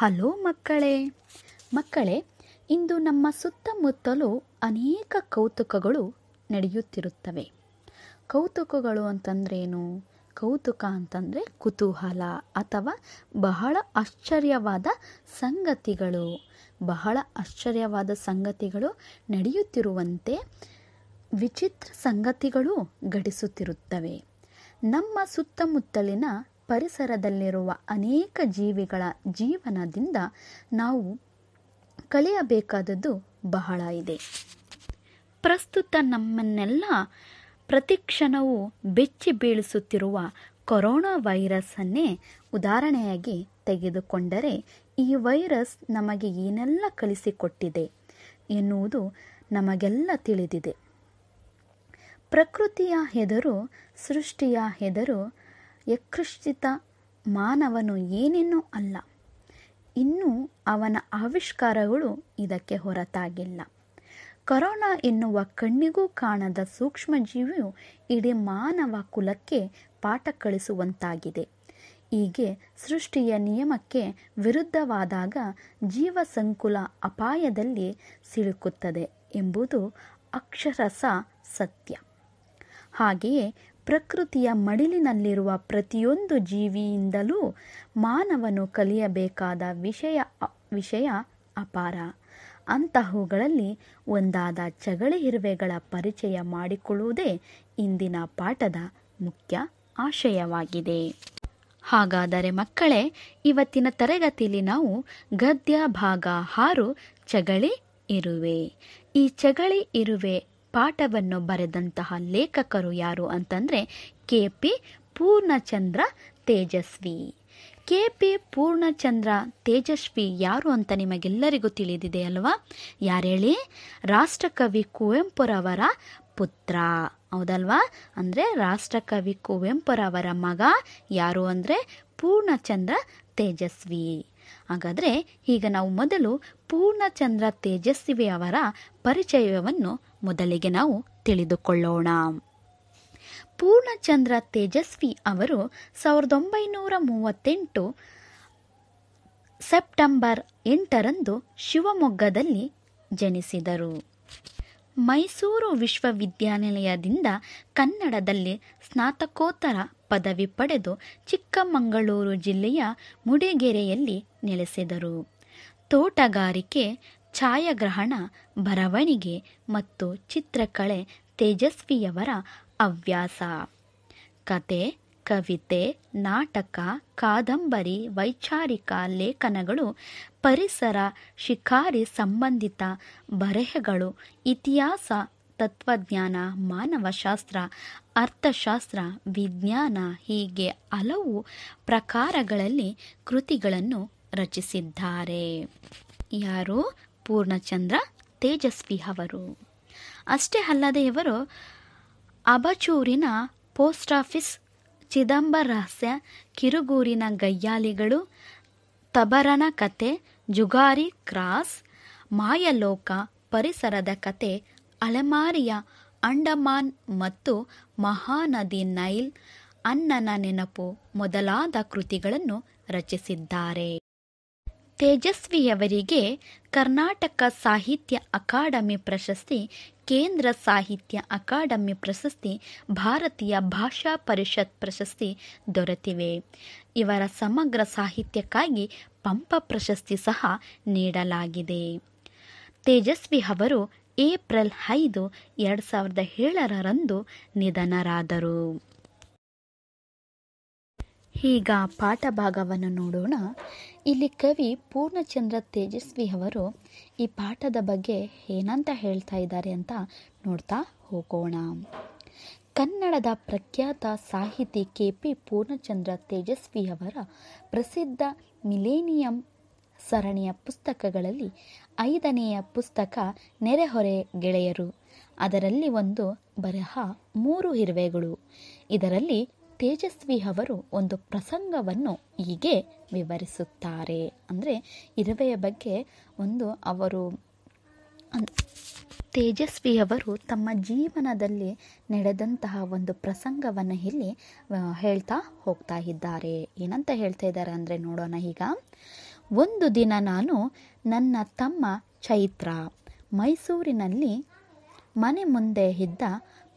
hello ಮಕ್ಕಳೇ ಮಕ್ಕಳೇ ಇಂದು ನಮ್ಮ ಸುತ್ತಮುತ್ತಲು ಅನೇಕ ಕೌತುಕಗಳು ನಡೆಯುತ್ತಿರುತ್ತವೆ ಕೌತುಕಗಳು ಅಂತಂದ್ರೇನು ಕೌತುಕ ಅಂತಂದರೆ ಕುತೂಹಲ ಅಥವಾ ಬಹಳ ಆಶ್ಚರ್ಯವಾದ ಸಂಗತಿಗಳು ಬಹಳ ಆಶ್ಚರ್ಯವಾದ ಸಂಗತಿಗಳು ನಡೆಯುತ್ತಿರುವಂತೆ ವಿಚಿತ್ರ ಸಂಗತಿಗಳು ಘಟಿಸುತ್ತಿರುತ್ತವೆ ನಮ್ಮ ಸುತ್ತಮುತ್ತಲಿನ ಪರಿಸರದಲ್ಲಿರುವ ಅನೇಕ ಜೀವಿಗಳ ಜೀವನದಿಂದ ನಾವು ಕಲಿಯಬೇಕಾದದ್ದು ಬಹಳ ಇದೆ ಪ್ರಸ್ತುತ ನಮ್ಮನ್ನೆಲ್ಲ ಪ್ರತಿ ಕ್ಷಣವೂ ಬೆಚ್ಚಿ ಬೀಳಿಸುತ್ತಿರುವ ಕೊರೋನಾ ವೈರಸ್ಸನ್ನೇ ಉದಾಹರಣೆಯಾಗಿ ತೆಗೆದುಕೊಂಡರೆ ಈ ವೈರಸ್ ನಮಗೆ ಏನೆಲ್ಲ ಕಲಿಸಿಕೊಟ್ಟಿದೆ ಎನ್ನುವುದು ನಮಗೆಲ್ಲ ತಿಳಿದಿದೆ ಪ್ರಕೃತಿಯ ಹೆದರು ಸೃಷ್ಟಿಯ ಹೆದರು ಯಕೃಷ್ಠಿತ ಮಾನವನು ಏನೇನೂ ಅಲ್ಲ ಇನ್ನೂ ಅವನ ಆವಿಷ್ಕಾರಗಳು ಇದಕ್ಕೆ ಹೊರತಾಗಿಲ್ಲ ಕರೋನಾ ಎನ್ನುವ ಕಣ್ಣಿಗೂ ಕಾಣದ ಸೂಕ್ಷ್ಮ ಜೀವಿಯು ಇಡೀ ಮಾನವ ಕುಲಕ್ಕೆ ಪಾಠ ಕಳಿಸುವಂತಾಗಿದೆ ಹೀಗೆ ಸೃಷ್ಟಿಯ ನಿಯಮಕ್ಕೆ ವಿರುದ್ಧವಾದಾಗ ಜೀವ ಸಂಕುಲ ಅಪಾಯದಲ್ಲಿ ಸಿಲುಕುತ್ತದೆ ಎಂಬುದು ಅಕ್ಷರಸ ಸತ್ಯ ಹಾಗೆಯೇ ಪ್ರಕೃತಿಯ ಮಡಿಲಿನಲ್ಲಿರುವ ಪ್ರತಿಯೊಂದು ಜೀವಿಯಿಂದಲೂ ಮಾನವನು ಕಲಿಯಬೇಕಾದ ವಿಷಯ ವಿಷಯ ಅಪಾರ ಅಂತಹವುಗಳಲ್ಲಿ ಒಂದಾದ ಚಗಳಿ ಇರುವೆಗಳ ಪರಿಚಯ ಮಾಡಿಕೊಳ್ಳುವುದೇ ಇಂದಿನ ಪಾಠದ ಮುಖ್ಯ ಆಶಯವಾಗಿದೆ ಹಾಗಾದರೆ ಮಕ್ಕಳೇ ಇವತ್ತಿನ ತರಗತಿಯಲ್ಲಿ ನಾವು ಗದ್ಯ ಭಾಗ ಹಾರು ಚಗಳಿ ಇರುವೆ ಈ ಚಗಳಿ ಇರುವೆ ಪಾಠವನ್ನು ಬರೆದಂತಹ ಲೇಖಕರು ಯಾರು ಅಂತಂದರೆ ಕೆ ಪಿ ಪೂರ್ಣಚಂದ್ರ ತೇಜಸ್ವಿ ಕೆ ಪಿ ಪೂರ್ಣಚಂದ್ರ ತೇಜಸ್ವಿ ಯಾರು ಅಂತ ನಿಮಗೆಲ್ಲರಿಗೂ ತಿಳಿದಿದೆ ಅಲ್ವಾ ಯಾರೇಳಿ ರಾಷ್ಟ್ರಕವಿ ಕುವೆಂಪುರವರ ಪುತ್ರ ಹೌದಲ್ವಾ ಅಂದರೆ ರಾಷ್ಟ್ರಕವಿ ಕುವೆಂಪುರವರ ಮಗ ಯಾರು ಅಂದರೆ ಪೂರ್ಣಚಂದ್ರ ತೇಜಸ್ವಿ ಹಾಗಾದರೆ ಈಗ ನಾವು ಮೊದಲು ಪೂರ್ಣಚಂದ್ರ ತೇಜಸ್ವಿ ಅವರ ಪರಿಚಯವನ್ನು ಮೊದಲಿಗೆ ನಾವು ತಿಳಿದುಕೊಳ್ಳೋಣ ಪೂರ್ಣಚಂದ್ರ ತೇಜಸ್ವಿ ಅವರು ಸಾವಿರದ ಒಂಬೈನೂರ ಮೂವತ್ತೆಂಟು ಸೆಪ್ಟೆಂಬರ್ ಎಂಟರಂದು ಶಿವಮೊಗ್ಗದಲ್ಲಿ ಜನಿಸಿದರು ಮೈಸೂರು ವಿಶ್ವವಿದ್ಯಾನಿಲಯದಿಂದ ಕನ್ನಡದಲ್ಲಿ ಸ್ನಾತಕೋತ್ತರ ಪದವಿ ಪಡೆದು ಚಿಕ್ಕಮಗಳೂರು ಜಿಲ್ಲೆಯ ಮುಡಿಗೆರೆಯಲ್ಲಿ ನೆಲೆಸಿದರು ತೋಟಗಾರಿಕೆ ಛಾಯಾಗ್ರಹಣ ಬರವಣಿಗೆ ಮತ್ತು ಚಿತ್ರಕಲೆ ತೇಜಸ್ವಿಯವರ ಹವ್ಯಾಸ ಕತೆ ಕವಿತೆ ನಾಟಕ ಕಾದಂಬರಿ ವೈಚಾರಿಕ ಲೇಖನಗಳು ಪರಿಸರ ಶಿಕಾರಿ ಸಂಬಂಧಿತ ಬರೆಹಗಳು ಇತಿಹಾಸ ತತ್ವಜ್ಞಾನ ಮಾನವಶಾಸ್ತ್ರ ಅರ್ಥಶಾಸ್ತ್ರ ವಿಜ್ಞಾನ ಹೀಗೆ ಹಲವು ಪ್ರಕಾರಗಳಲ್ಲಿ ಕೃತಿಗಳನ್ನು ರಚಿಸಿದ್ದಾರೆ ಯಾರು ಪೂರ್ಣಚಂದ್ರ ತೇಜಸ್ವಿ ಅವರು ಅಷ್ಟೇ ಅಲ್ಲದೆ ಇವರು ಅಬಚೂರಿನ ಪೋಸ್ಟಾಫೀಸ್ ಚಿದಂಬ ರಹಸ್ಯ ಕಿರುಗೂರಿನ ಗಯ್ಯಾಲಿಗಳು ತಬರನ ಕತೆ ಜುಗಾರಿ ಕ್ರಾಸ್ ಮಾಯಲೋಕ ಪರಿಸರದ ಕತೆ ಅಲೆಮಾರಿಯ ಅಂಡಮಾನ್ ಮತ್ತು ಮಹಾನದಿ ನೈಲ್ ಅನ್ನನ ನೆನಪು ಮೊದಲಾದ ಕೃತಿಗಳನ್ನು ರಚಿಸಿದ್ದಾರೆ ತೇಜಸ್ವಿಯವರಿಗೆ ಕರ್ನಾಟಕ ಸಾಹಿತ್ಯ ಅಕಾಡೆಮಿ ಪ್ರಶಸ್ತಿ ಕೇಂದ್ರ ಸಾಹಿತ್ಯ ಅಕಾಡೆಮಿ ಪ್ರಶಸ್ತಿ ಭಾರತೀಯ ಭಾಷಾ ಪರಿಷತ್ ಪ್ರಶಸ್ತಿ ದೊರೆತಿವೆ ಇವರ ಸಮಗ್ರ ಸಾಹಿತ್ಯಕ್ಕಾಗಿ ಪಂಪ ಪ್ರಶಸ್ತಿ ಸಹ ನೀಡಲಾಗಿದೆ ತೇಜಸ್ವಿ ಅವರು ಏಪ್ರಿಲ್ ಐದು ಎರಡು ಸಾವಿರದ ಏಳರರಂದು ನಿಧನರಾದರು ಈಗ ಪಾಠ ಭಾಗವನ್ನು ನೋಡೋಣ ಇಲ್ಲಿ ಕವಿ ಪೂರ್ಣಚಂದ್ರ ತೇಜಸ್ವಿ ಅವರು ಈ ಪಾಠದ ಬಗ್ಗೆ ಏನಂತ ಹೇಳ್ತಾ ಇದ್ದಾರೆ ಅಂತ ನೋಡ್ತಾ ಹೋಗೋಣ ಕನ್ನಡದ ಪ್ರಖ್ಯಾತ ಸಾಹಿತಿ ಕೆ ಪಿ ಪೂರ್ಣಚಂದ್ರ ತೇಜಸ್ವಿ ಅವರ ಪ್ರಸಿದ್ಧ ಮಿಲೇನಿಯಂ ಸರಣಿಯ ಪುಸ್ತಕಗಳಲ್ಲಿ ಐದನೆಯ ಪುಸ್ತಕ ನೆರೆಹೊರೆ ಗೆಳೆಯರು ಅದರಲ್ಲಿ ಒಂದು ಬರಹ ಮೂರು ಇರುವೆಗಳು ಇದರಲ್ಲಿ ತೇಜಸ್ವಿ ಅವರು ಒಂದು ಪ್ರಸಂಗವನ್ನು ಹೀಗೆ ವಿವರಿಸುತ್ತಾರೆ ಅಂದರೆ ಇರುವೆಯ ಬಗ್ಗೆ ಒಂದು ಅವರು ತೇಜಸ್ವಿ ಅವರು ತಮ್ಮ ಜೀವನದಲ್ಲಿ ನಡೆದಂತಹ ಒಂದು ಪ್ರಸಂಗವನ್ನು ಇಲ್ಲಿ ಹೇಳ್ತಾ ಹೋಗ್ತಾ ಇದ್ದಾರೆ ಏನಂತ ಹೇಳ್ತಾ ಇದ್ದಾರೆ ಅಂದರೆ ನೋಡೋಣ ಈಗ ಒಂದು ದಿನ ನಾನು ನನ್ನ ತಮ್ಮ ಚೈತ್ರ ಮೈಸೂರಿನಲ್ಲಿ ಮನೆ ಮುಂದೆ ಇದ್ದ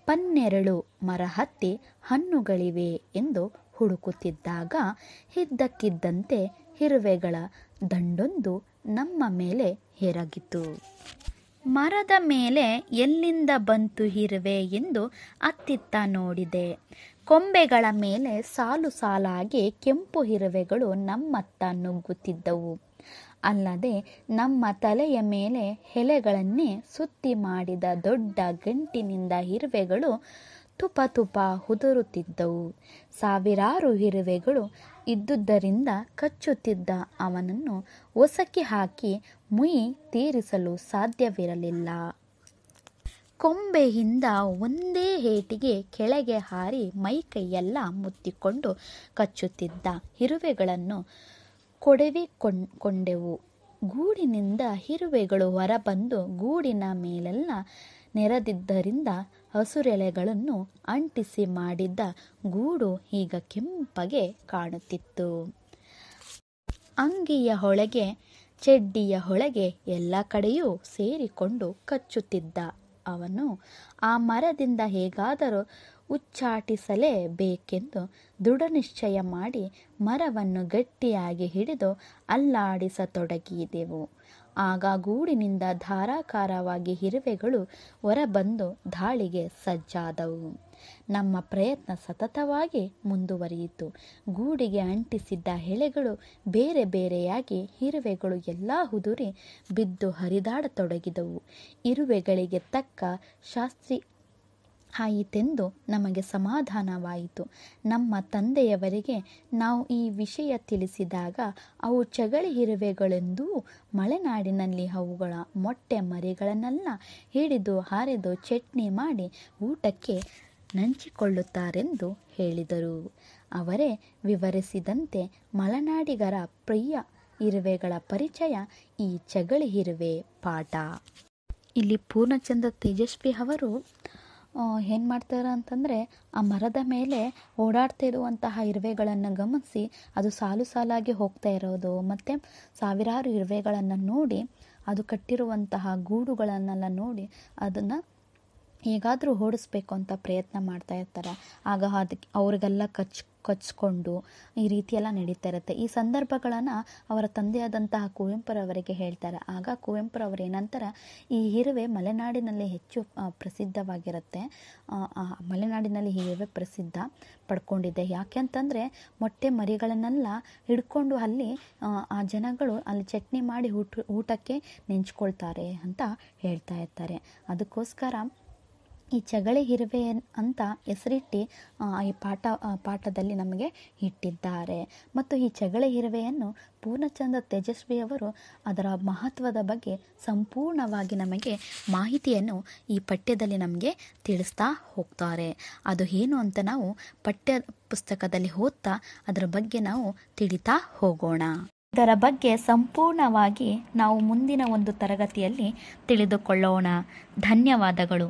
ಪನ್ನೆರಳು ಮರ ಹತ್ತಿ ಹಣ್ಣುಗಳಿವೆ ಎಂದು ಹುಡುಕುತ್ತಿದ್ದಾಗ ಇದ್ದಕ್ಕಿದ್ದಂತೆ ಇರುವೆಗಳ ದಂಡೊಂದು ನಮ್ಮ ಮೇಲೆ ಹೆರಗಿತು ಮರದ ಮೇಲೆ ಎಲ್ಲಿಂದ ಬಂತು ಹಿರುವೆ ಎಂದು ಅತ್ತಿತ್ತ ನೋಡಿದೆ ಕೊಂಬೆಗಳ ಮೇಲೆ ಸಾಲು ಸಾಲಾಗಿ ಕೆಂಪು ಹಿರುವೆಗಳು ನಮ್ಮತ್ತ ನುಗ್ಗುತ್ತಿದ್ದವು ಅಲ್ಲದೆ ನಮ್ಮ ತಲೆಯ ಮೇಲೆ ಎಲೆಗಳನ್ನೇ ಸುತ್ತಿ ಮಾಡಿದ ದೊಡ್ಡ ಗಂಟಿನಿಂದ ಇರುವೆಗಳು ತುಪ ತುಪ ಹುದುರುತ್ತಿದ್ದವು ಸಾವಿರಾರು ಇರುವೆಗಳು ಇದ್ದುದರಿಂದ ಕಚ್ಚುತ್ತಿದ್ದ ಅವನನ್ನು ಒಸಕಿ ಹಾಕಿ ಮುಯಿ ತೀರಿಸಲು ಸಾಧ್ಯವಿರಲಿಲ್ಲ ಕೊಂಬೆಯಿಂದ ಒಂದೇ ಏಟಿಗೆ ಕೆಳಗೆ ಹಾರಿ ಮೈ ಕೈಯೆಲ್ಲ ಮುತ್ತಿಕೊಂಡು ಕಚ್ಚುತ್ತಿದ್ದ ಇರುವೆಗಳನ್ನು ಕೊಂಡೆವು ಗೂಡಿನಿಂದ ಇರುವೆಗಳು ಹೊರಬಂದು ಗೂಡಿನ ಮೇಲೆಲ್ಲ ನೆರೆದಿದ್ದರಿಂದ ಹಸುರೆಲೆಗಳನ್ನು ಅಂಟಿಸಿ ಮಾಡಿದ್ದ ಗೂಡು ಈಗ ಕೆಂಪಗೆ ಕಾಣುತ್ತಿತ್ತು ಅಂಗಿಯ ಹೊಳಗೆ ಚೆಡ್ಡಿಯ ಹೊಳಗೆ ಎಲ್ಲ ಕಡೆಯೂ ಸೇರಿಕೊಂಡು ಕಚ್ಚುತ್ತಿದ್ದ ಅವನು ಆ ಮರದಿಂದ ಹೇಗಾದರೂ ಉಚ್ಚಾಟಿಸಲೇ ಬೇಕೆಂದು ದೃಢನಿಶ್ಚಯ ಮಾಡಿ ಮರವನ್ನು ಗಟ್ಟಿಯಾಗಿ ಹಿಡಿದು ಅಲ್ಲಾಡಿಸತೊಡಗಿದೆವು ಆಗ ಗೂಡಿನಿಂದ ಧಾರಾಕಾರವಾಗಿ ಇರುವೆಗಳು ಹೊರಬಂದು ದಾಳಿಗೆ ಸಜ್ಜಾದವು ನಮ್ಮ ಪ್ರಯತ್ನ ಸತತವಾಗಿ ಮುಂದುವರಿಯಿತು ಗೂಡಿಗೆ ಅಂಟಿಸಿದ್ದ ಎಳೆಗಳು ಬೇರೆ ಬೇರೆಯಾಗಿ ಇರುವೆಗಳು ಎಲ್ಲ ಉದುರಿ ಬಿದ್ದು ಹರಿದಾಡತೊಡಗಿದವು ಇರುವೆಗಳಿಗೆ ತಕ್ಕ ಶಾಸ್ತ್ರಿ ಆಯಿತೆಂದು ನಮಗೆ ಸಮಾಧಾನವಾಯಿತು ನಮ್ಮ ತಂದೆಯವರಿಗೆ ನಾವು ಈ ವಿಷಯ ತಿಳಿಸಿದಾಗ ಅವು ಚಗಳಿ ಇರುವೆಗಳೆಂದೂ ಮಲೆನಾಡಿನಲ್ಲಿ ಅವುಗಳ ಮೊಟ್ಟೆ ಮರಿಗಳನ್ನೆಲ್ಲ ಹಿಡಿದು ಹರಿದು ಚಟ್ನಿ ಮಾಡಿ ಊಟಕ್ಕೆ ನಂಚಿಕೊಳ್ಳುತ್ತಾರೆಂದು ಹೇಳಿದರು ಅವರೇ ವಿವರಿಸಿದಂತೆ ಮಲೆನಾಡಿಗರ ಪ್ರಿಯ ಇರುವೆಗಳ ಪರಿಚಯ ಈ ಚಗಳಿ ಇರುವೆ ಪಾಠ ಇಲ್ಲಿ ಪೂರ್ಣಚಂದ್ರ ತೇಜಸ್ವಿ ಅವರು ಏನು ಮಾಡ್ತಾರೆ ಅಂತಂದರೆ ಆ ಮರದ ಮೇಲೆ ಇರುವಂತಹ ಇರುವೆಗಳನ್ನು ಗಮನಿಸಿ ಅದು ಸಾಲು ಸಾಲಾಗಿ ಹೋಗ್ತಾ ಇರೋದು ಮತ್ತು ಸಾವಿರಾರು ಇರುವೆಗಳನ್ನು ನೋಡಿ ಅದು ಕಟ್ಟಿರುವಂತಹ ಗೂಡುಗಳನ್ನೆಲ್ಲ ನೋಡಿ ಅದನ್ನು ಹೇಗಾದರೂ ಓಡಿಸ್ಬೇಕು ಅಂತ ಪ್ರಯತ್ನ ಮಾಡ್ತಾ ಇರ್ತಾರೆ ಆಗ ಅದಕ್ಕೆ ಅವ್ರಿಗೆಲ್ಲ ಕಚ್ ಕಚ್ಕೊಂಡು ಈ ರೀತಿಯೆಲ್ಲ ನಡೀತಾ ಇರುತ್ತೆ ಈ ಸಂದರ್ಭಗಳನ್ನು ಅವರ ತಂದೆಯಾದಂತಹ ಕುವೆಂಪುರವರಿಗೆ ಹೇಳ್ತಾರೆ ಆಗ ಕುವೆಂಪುರವರು ಏನಂತಾರೆ ಈ ಹಿರುವೆ ಮಲೆನಾಡಿನಲ್ಲಿ ಹೆಚ್ಚು ಪ್ರಸಿದ್ಧವಾಗಿರುತ್ತೆ ಮಲೆನಾಡಿನಲ್ಲಿ ಈ ಇರುವೆ ಪ್ರಸಿದ್ಧ ಪಡ್ಕೊಂಡಿದೆ ಯಾಕೆಂತಂದರೆ ಮೊಟ್ಟೆ ಮರಿಗಳನ್ನೆಲ್ಲ ಹಿಡ್ಕೊಂಡು ಅಲ್ಲಿ ಆ ಜನಗಳು ಅಲ್ಲಿ ಚಟ್ನಿ ಮಾಡಿ ಊಟ ಊಟಕ್ಕೆ ನೆಂಚ್ಕೊಳ್ತಾರೆ ಅಂತ ಹೇಳ್ತಾ ಇರ್ತಾರೆ ಅದಕ್ಕೋಸ್ಕರ ಈ ಚಗಳಿ ಇರುವೆ ಅಂತ ಹೆಸರಿಟ್ಟು ಈ ಪಾಠ ಪಾಠದಲ್ಲಿ ನಮಗೆ ಇಟ್ಟಿದ್ದಾರೆ ಮತ್ತು ಈ ಚಗಳಿ ಇರುವೆಯನ್ನು ಪೂರ್ಣಚಂದ್ರ ತೇಜಸ್ವಿಯವರು ಅದರ ಮಹತ್ವದ ಬಗ್ಗೆ ಸಂಪೂರ್ಣವಾಗಿ ನಮಗೆ ಮಾಹಿತಿಯನ್ನು ಈ ಪಠ್ಯದಲ್ಲಿ ನಮಗೆ ತಿಳಿಸ್ತಾ ಹೋಗ್ತಾರೆ ಅದು ಏನು ಅಂತ ನಾವು ಪಠ್ಯ ಪುಸ್ತಕದಲ್ಲಿ ಓದ್ತಾ ಅದರ ಬಗ್ಗೆ ನಾವು ತಿಳಿತಾ ಹೋಗೋಣ ಇದರ ಬಗ್ಗೆ ಸಂಪೂರ್ಣವಾಗಿ ನಾವು ಮುಂದಿನ ಒಂದು ತರಗತಿಯಲ್ಲಿ ತಿಳಿದುಕೊಳ್ಳೋಣ ಧನ್ಯವಾದಗಳು